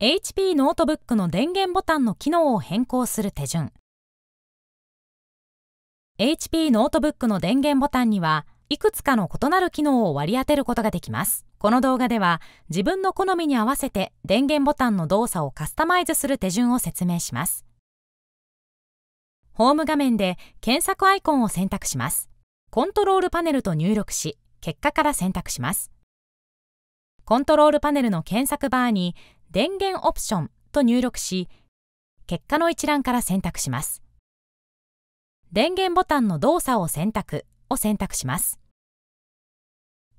HP ノートブックの電源ボタンの機能を変更する手順 HP ノートブックの電源ボタンにはいくつかの異なる機能を割り当てることができますこの動画では自分の好みに合わせて電源ボタンの動作をカスタマイズする手順を説明しますホーム画面で検索アイコンを選択しますコントロールパネルと入力し結果から選択しますコントロールパネルの検索バーに電源オプションと入力し、結果の一覧から選択します。電源ボタンの動作を選択を選択します。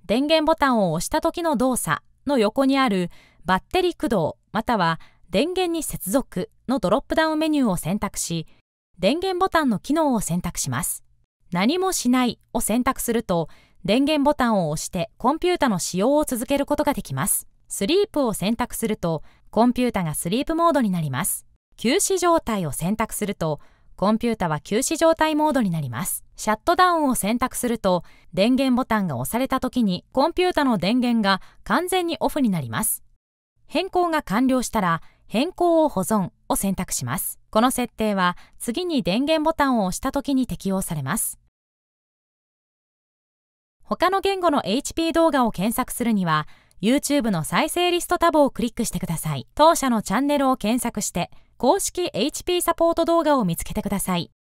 電源ボタンを押した時の動作の横にあるバッテリー駆動または電源に接続のドロップダウンメニューを選択し、電源ボタンの機能を選択します。何もしないを選択すると、電源ボタンを押してコンピュータの使用を続けることができます。スリープを選択するとコンピュータがスリープモードになります休止状態を選択するとコンピュータは休止状態モードになりますシャットダウンを選択すると電源ボタンが押された時にコンピュータの電源が完全にオフになります変更が完了したら変更を保存を選択しますこの設定は次に電源ボタンを押した時に適用されます他の言語の HP 動画を検索するには YouTube の再生リストタブをクリックしてください。当社のチャンネルを検索して、公式 HP サポート動画を見つけてください。